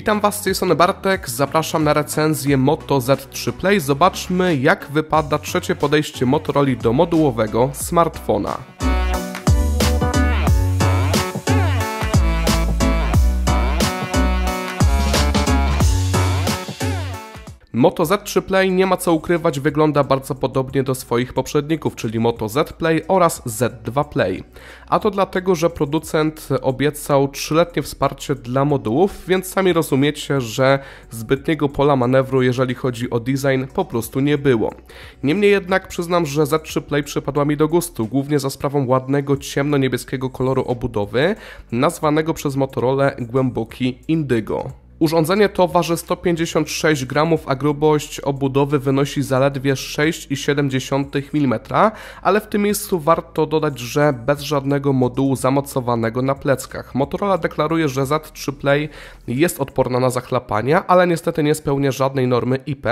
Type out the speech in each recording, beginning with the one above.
Witam Was z tej strony Bartek, zapraszam na recenzję Moto Z3 Play. Zobaczmy jak wypada trzecie podejście Motorola do modułowego smartfona. Moto Z 3 Play nie ma co ukrywać wygląda bardzo podobnie do swoich poprzedników, czyli Moto Z Play oraz Z2 Play. A to dlatego, że producent obiecał 3-letnie wsparcie dla modułów, więc sami rozumiecie, że zbytniego pola manewru, jeżeli chodzi o design, po prostu nie było. Niemniej jednak przyznam, że Z3 Play przypadła mi do gustu, głównie za sprawą ładnego, ciemno-niebieskiego koloru obudowy, nazwanego przez Motorola głęboki indygo. Urządzenie to waży 156 gramów, a grubość obudowy wynosi zaledwie 6,7 mm, ale w tym miejscu warto dodać, że bez żadnego modułu zamocowanego na pleckach. Motorola deklaruje, że Z3 Play jest odporna na zachlapania, ale niestety nie spełnia żadnej normy IP.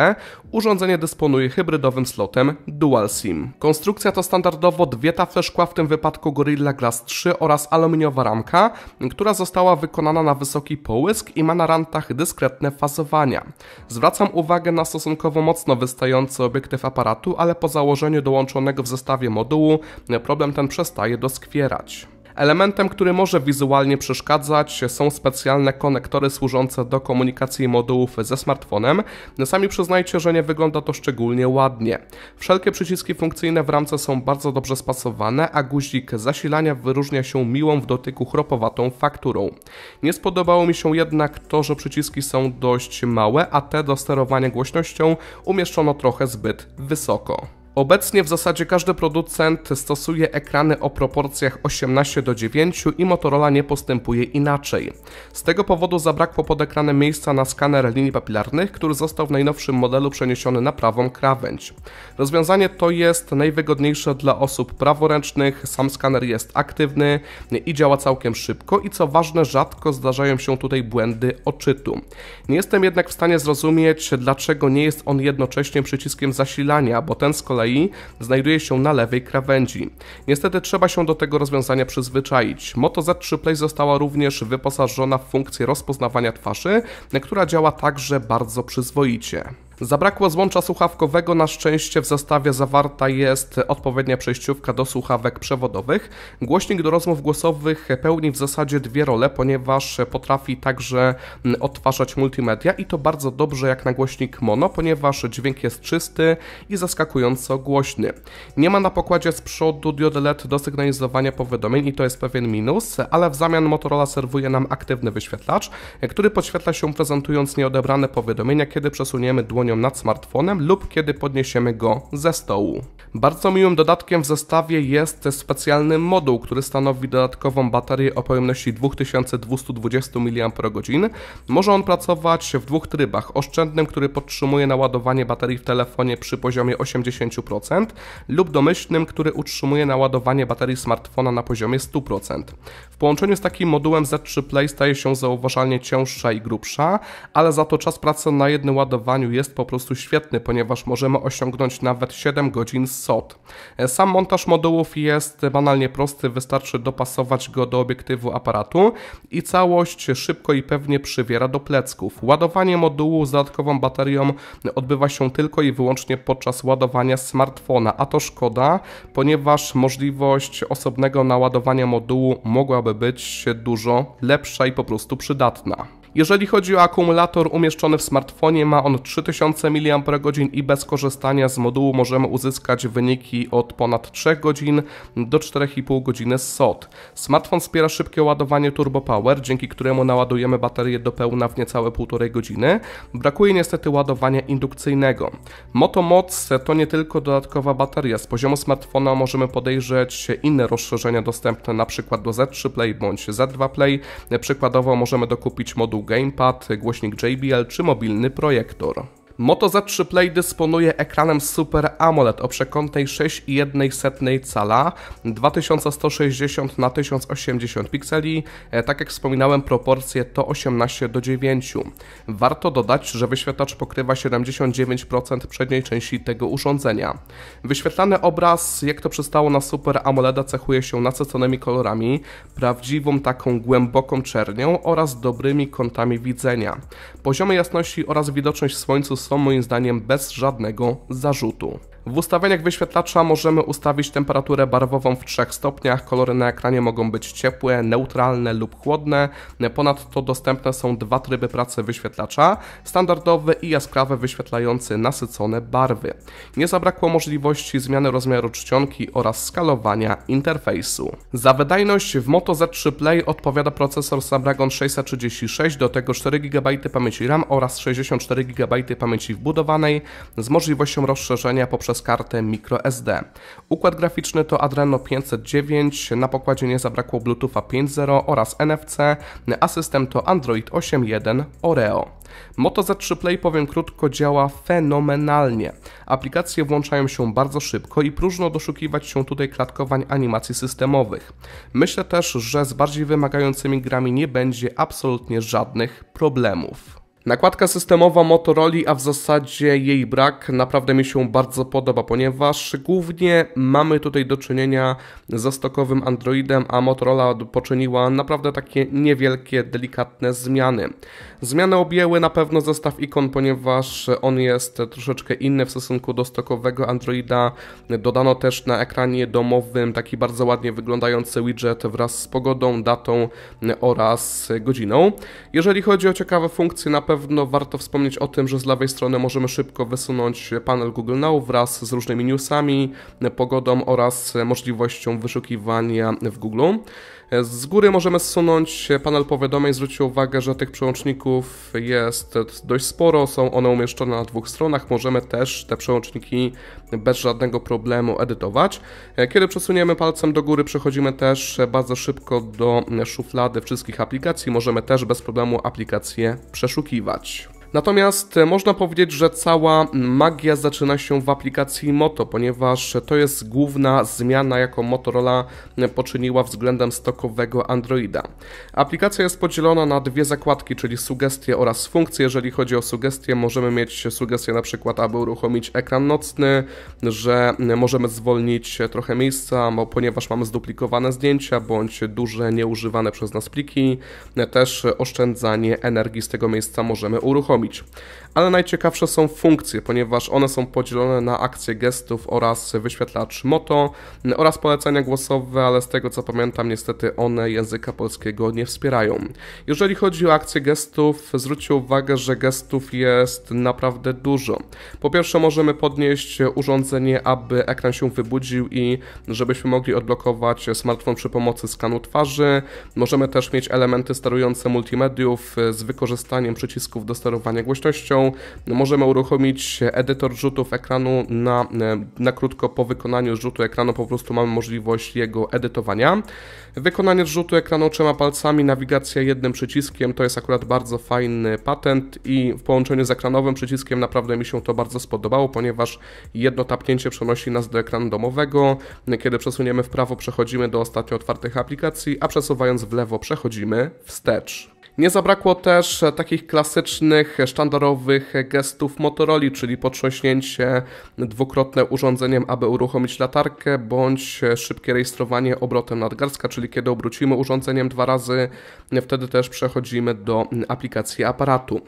Urządzenie dysponuje hybrydowym slotem Dual SIM. Konstrukcja to standardowo dwie tafle szkła, w tym wypadku Gorilla Glass 3 oraz aluminiowa ramka, która została wykonana na wysoki połysk i ma na rantach latach dyskretne fazowania. Zwracam uwagę na stosunkowo mocno wystający obiektyw aparatu, ale po założeniu dołączonego w zestawie modułu problem ten przestaje doskwierać. Elementem, który może wizualnie przeszkadzać są specjalne konektory służące do komunikacji modułów ze smartfonem. Sami przyznajcie, że nie wygląda to szczególnie ładnie. Wszelkie przyciski funkcyjne w ramce są bardzo dobrze spasowane, a guzik zasilania wyróżnia się miłą w dotyku chropowatą fakturą. Nie spodobało mi się jednak to, że przyciski są dość małe, a te do sterowania głośnością umieszczono trochę zbyt wysoko. Obecnie w zasadzie każdy producent stosuje ekrany o proporcjach 18 do 9 i Motorola nie postępuje inaczej. Z tego powodu zabrakło pod ekranem miejsca na skaner linii papilarnych, który został w najnowszym modelu przeniesiony na prawą krawędź. Rozwiązanie to jest najwygodniejsze dla osób praworęcznych, sam skaner jest aktywny i działa całkiem szybko i co ważne rzadko zdarzają się tutaj błędy odczytu. Nie jestem jednak w stanie zrozumieć dlaczego nie jest on jednocześnie przyciskiem zasilania, bo ten z kolei znajduje się na lewej krawędzi. Niestety trzeba się do tego rozwiązania przyzwyczaić. Moto Z3 Play została również wyposażona w funkcję rozpoznawania twarzy, która działa także bardzo przyzwoicie. Zabrakło złącza słuchawkowego, na szczęście w zestawie zawarta jest odpowiednia przejściówka do słuchawek przewodowych. Głośnik do rozmów głosowych pełni w zasadzie dwie role, ponieważ potrafi także mm, odtwarzać multimedia i to bardzo dobrze jak na głośnik mono, ponieważ dźwięk jest czysty i zaskakująco głośny. Nie ma na pokładzie z przodu diody LED do sygnalizowania powiadomień i to jest pewien minus, ale w zamian Motorola serwuje nam aktywny wyświetlacz, który podświetla się prezentując nieodebrane powiadomienia, kiedy przesuniemy dłoń nią nad smartfonem lub kiedy podniesiemy go ze stołu. Bardzo miłym dodatkiem w zestawie jest specjalny moduł, który stanowi dodatkową baterię o pojemności 2220 mAh. Może on pracować w dwóch trybach. Oszczędnym, który podtrzymuje naładowanie baterii w telefonie przy poziomie 80% lub domyślnym, który utrzymuje naładowanie baterii smartfona na poziomie 100%. W połączeniu z takim modułem Z3 Play staje się zauważalnie cięższa i grubsza, ale za to czas pracy na jednym ładowaniu jest po prostu świetny, ponieważ możemy osiągnąć nawet 7 godzin SOT. E, sam montaż modułów jest banalnie prosty, wystarczy dopasować go do obiektywu aparatu i całość szybko i pewnie przywiera do plecków. Ładowanie modułu z dodatkową baterią odbywa się tylko i wyłącznie podczas ładowania smartfona, a to szkoda, ponieważ możliwość osobnego naładowania modułu mogłaby być dużo lepsza i po prostu przydatna. Jeżeli chodzi o akumulator umieszczony w smartfonie, ma on 3000 mAh i bez korzystania z modułu możemy uzyskać wyniki od ponad 3 godzin do 4,5 godziny z SOT. Smartfon wspiera szybkie ładowanie Turbo Power, dzięki któremu naładujemy baterię do pełna w niecałe 1,5 godziny. Brakuje niestety ładowania indukcyjnego. Moto Moc to nie tylko dodatkowa bateria. Z poziomu smartfona możemy podejrzeć inne rozszerzenia dostępne np. do Z3 Play bądź Z2 Play. Przykładowo możemy dokupić moduł był gamepad, głośnik JBL czy mobilny projektor. Moto Z3 Play dysponuje ekranem Super AMOLED o przekątnej 6,1 cala, 2160 x 1080 pikseli. E, tak jak wspominałem, proporcje to 18 do 9. Warto dodać, że wyświetlacz pokrywa 79% przedniej części tego urządzenia. Wyświetlany obraz, jak to przystało na Super AMOLED, cechuje się nasyconymi kolorami, prawdziwą taką głęboką czernią oraz dobrymi kątami widzenia. Poziomy jasności oraz widoczność w słońcu są moim zdaniem bez żadnego zarzutu. W ustawieniach wyświetlacza możemy ustawić temperaturę barwową w 3 stopniach, kolory na ekranie mogą być ciepłe, neutralne lub chłodne. Ponadto dostępne są dwa tryby pracy wyświetlacza, standardowy i jaskrawy wyświetlający nasycone barwy. Nie zabrakło możliwości zmiany rozmiaru czcionki oraz skalowania interfejsu. Za wydajność w Moto Z3 Play odpowiada procesor Snapdragon 636, do tego 4 GB pamięci RAM oraz 64 GB pamięci wbudowanej z możliwością rozszerzenia poprzez przez kartę microSD. Układ graficzny to Adreno 509, na pokładzie nie zabrakło Bluetootha 5.0 oraz NFC, a system to Android 8.1 Oreo. Moto Z3 Play powiem krótko działa fenomenalnie. Aplikacje włączają się bardzo szybko i próżno doszukiwać się tutaj klatkowań animacji systemowych. Myślę też, że z bardziej wymagającymi grami nie będzie absolutnie żadnych problemów. Nakładka systemowa Motorola, a w zasadzie jej brak, naprawdę mi się bardzo podoba, ponieważ głównie mamy tutaj do czynienia ze stokowym Androidem, a Motorola poczyniła naprawdę takie niewielkie, delikatne zmiany. Zmiany objęły na pewno zestaw ikon, ponieważ on jest troszeczkę inny w stosunku do stokowego Androida. Dodano też na ekranie domowym taki bardzo ładnie wyglądający widget wraz z pogodą, datą oraz godziną. Jeżeli chodzi o ciekawe funkcje, na pewno pewno warto wspomnieć o tym, że z lewej strony możemy szybko wysunąć panel Google Now wraz z różnymi newsami, pogodą oraz możliwością wyszukiwania w Google. E, z góry możemy zsunąć e, panel powiadomień. Zwróćcie uwagę, że tych przełączników jest e, dość sporo. Są one umieszczone na dwóch stronach. Możemy też te przełączniki bez żadnego problemu edytować. Kiedy przesuniemy palcem do góry, przechodzimy też bardzo szybko do szuflady wszystkich aplikacji. Możemy też bez problemu aplikacje przeszukiwać. Natomiast e, można powiedzieć, że cała magia zaczyna się w aplikacji Moto, ponieważ to jest główna zmiana, jaką Motorola e, poczyniła względem stokowego Androida. Aplikacja jest podzielona na dwie zakładki, czyli sugestie oraz funkcje. Jeżeli chodzi o sugestie, możemy mieć sugestie na przykład, aby uruchomić ekran nocny, że e, możemy zwolnić trochę miejsca, bo ponieważ mamy zduplikowane zdjęcia bądź duże nieużywane przez nas pliki. Też oszczędzanie energii z tego miejsca możemy uruchomić uruchomić. Ale najciekawsze są funkcje, ponieważ one są podzielone na akcje gestów oraz wyświetlacz moto mm, oraz polecenia głosowe, ale z tego co pamiętam niestety one języka polskiego nie wspierają. Jeżeli chodzi o akcje gestów, zwróćcie uwagę, że gestów jest naprawdę dużo. Po pierwsze możemy podnieść urządzenie, aby ekran się wybudził i żebyśmy mogli odblokować smartfon przy pomocy skanu twarzy. Możemy też mieć elementy sterujące multimediów e, z wykorzystaniem przycisków do sterowania sterowania głośnością. Możemy uruchomić edytor rzutów ekranu na, e, na krótko po wykonaniu rzutu ekranu, po prostu mamy możliwość jego edytowania. Wykonanie rzutu ekranu trzema palcami, nawigacja jednym przyciskiem, to jest akurat bardzo fajny patent i w połączeniu z ekranowym przyciskiem naprawdę mi się to bardzo spodobało, ponieważ jedno tapnięcie przenosi nas do ekranu domowego. Kiedy przesuniemy w prawo, przechodzimy do ostatnio otwartych aplikacji, a przesuwając w lewo przechodzimy wstecz. Nie zabrakło też e, takich klasycznych, e, sztandarowych e, gestów Motorola, czyli potrząśnięcie dwukrotne urządzeniem, aby uruchomić latarkę, bądź szybkie rejestrowanie obrotem nadgarstka, czyli kiedy obrócimy urządzeniem dwa razy, wtedy też przechodzimy do aplikacji aparatu.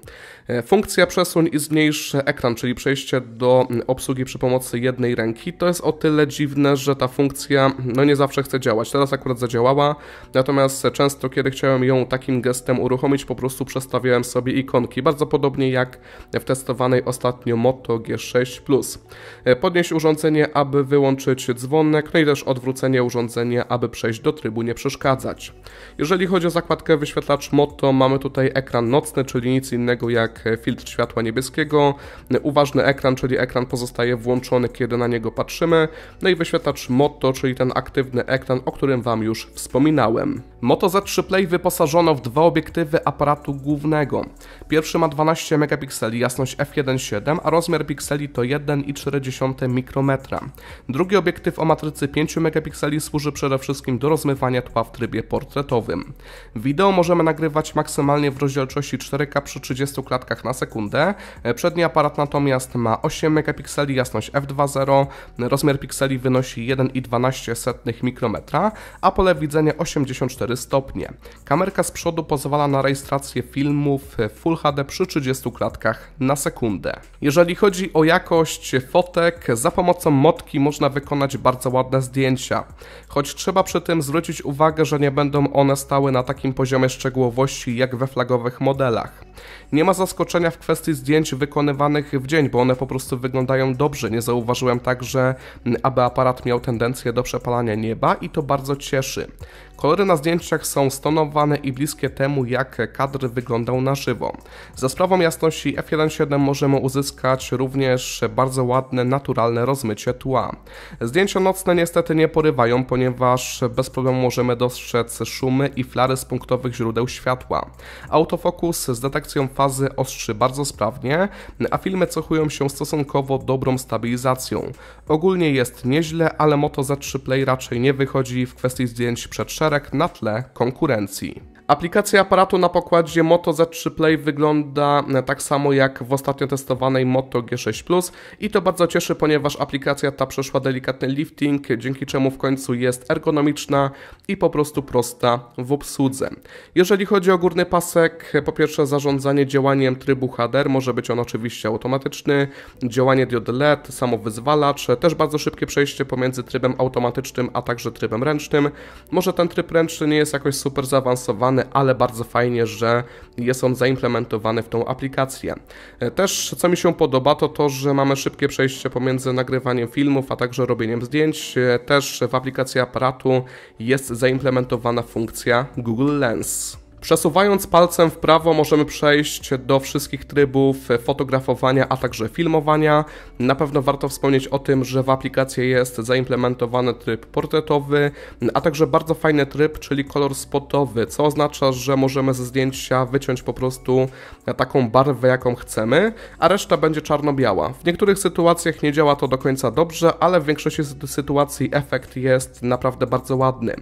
Funkcja przesuń i zmniejszy ekran, czyli przejście do obsługi przy pomocy jednej ręki, to jest o tyle dziwne, że ta funkcja no nie zawsze chce działać. Teraz akurat zadziałała, natomiast często kiedy chciałem ją takim gestem uruchomić, uruchomić, po prostu przestawiałem sobie ikonki, bardzo podobnie jak w testowanej ostatnio Moto G6 Plus. E, podnieść urządzenie, aby wyłączyć dzwonek, no i też odwrócenie urządzenia, aby przejść do trybu nie przeszkadzać. Jeżeli chodzi o zakładkę wyświetlacz Moto, mamy tutaj ekran nocny, czyli nic innego jak e, filtr światła niebieskiego, e, uważny ekran, czyli ekran pozostaje włączony, kiedy na niego patrzymy, no i wyświetlacz Moto, czyli ten aktywny ekran, o którym Wam już wspominałem. Moto Z3 Play wyposażono w dwa obiektywy perspektywy aparatu głównego. Pierwszy ma 12 megapikseli, jasność f1.7, a rozmiar pikseli to 1,4 mikrometra. Drugi obiektyw o matrycy 5 megapikseli służy przede wszystkim do rozmywania tła w trybie portretowym. Wideo możemy nagrywać maksymalnie w rozdzielczości 4K przy 30 klatkach na sekundę. Przedni aparat natomiast ma 8 megapikseli, jasność f2.0, rozmiar pikseli wynosi 1,12 mikrometra, a pole widzenia 84 stopnie. Kamerka z przodu pozwala na rejestrację filmów Full HD przy 30 klatkach na sekundę. Jeżeli chodzi o jakość fotek, za pomocą motki można wykonać bardzo ładne zdjęcia, choć trzeba przy tym zwrócić uwagę, że nie będą one stały na takim poziomie szczegółowości jak we flagowych modelach. Nie ma zaskoczenia w kwestii zdjęć wykonywanych w dzień, bo one po prostu wyglądają dobrze. Nie zauważyłem także, aby aparat miał tendencję do przepalania nieba i to bardzo cieszy. Kolory na zdjęciach są stonowane i bliskie temu, jak kadr wyglądał na żywo. Za sprawą jasności F1.7 możemy uzyskać również bardzo ładne, naturalne rozmycie tła. Zdjęcia nocne niestety nie porywają, ponieważ bez problemu możemy dostrzec szumy i flary z punktowych źródeł światła. Autofokus zdetektowany detekcją fazy ostrzy bardzo sprawnie, a filmy cechują się stosunkowo dobrą stabilizacją. Ogólnie jest nieźle, ale Moto Z3 Play raczej nie wychodzi w kwestii zdjęć przed szereg na tle konkurencji. Aplikacja aparatu na pokładzie Moto Z3 Play wygląda e, tak samo jak w ostatnio testowanej Moto G6 Plus i to bardzo cieszy, ponieważ aplikacja ta przeszła delikatny lifting, dzięki czemu w końcu jest ergonomiczna i po prostu prosta w obsłudze. Jeżeli chodzi o górny pasek, po pierwsze zarządzanie działaniem trybu HDR, może być on oczywiście automatyczny, działanie diody LED, samowyzwalacz, e, też bardzo szybkie przejście pomiędzy trybem automatycznym, a także trybem ręcznym. Może ten tryb ręczny nie jest jakoś super zaawansowany, ale bardzo fajnie, że jest on zaimplementowany w tą aplikację. E, też co mi się podoba to to, że mamy szybkie przejście pomiędzy nagrywaniem filmów, a także robieniem zdjęć. E, też w aplikacji aparatu jest zaimplementowana funkcja Google Lens. Przesuwając palcem w prawo możemy przejść do wszystkich trybów fotografowania, a także filmowania. Na pewno warto wspomnieć o tym, że w aplikacji jest zaimplementowany tryb portretowy, a także bardzo fajny tryb, czyli kolor spotowy, co oznacza, że możemy ze zdjęcia wyciąć po prostu taką barwę, jaką chcemy, a reszta będzie czarno-biała. W niektórych sytuacjach nie działa to do końca dobrze, ale w większości sytuacji efekt jest naprawdę bardzo ładny.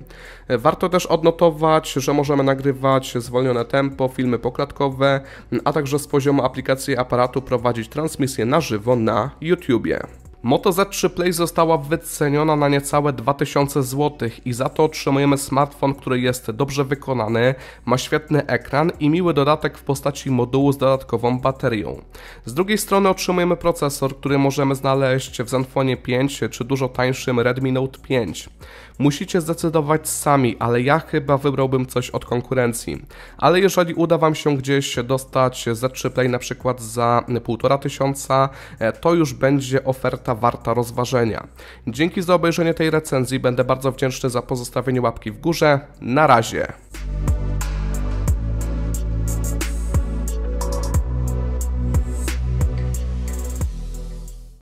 Warto też odnotować, że możemy nagrywać się zwolnione tempo, filmy poklatkowe, a także z poziomu aplikacji aparatu prowadzić transmisję na żywo na YouTubie. Moto Z3 Play została wyceniona na niecałe 2000 zł i za to otrzymujemy smartfon, który jest dobrze wykonany, ma świetny ekran i miły dodatek w postaci modułu z dodatkową baterią. Z drugiej strony otrzymujemy procesor, który możemy znaleźć w Zenfonie 5 czy dużo tańszym Redmi Note 5. Musicie zdecydować sami, ale ja chyba wybrałbym coś od konkurencji. Ale jeżeli uda Wam się gdzieś dostać z 3 Play na przykład za 1,5 tysiąca, e, to już będzie oferta warta rozważenia. Dzięki za obejrzenie tej recenzji, będę bardzo wdzięczny za pozostawienie łapki w górze. Na razie!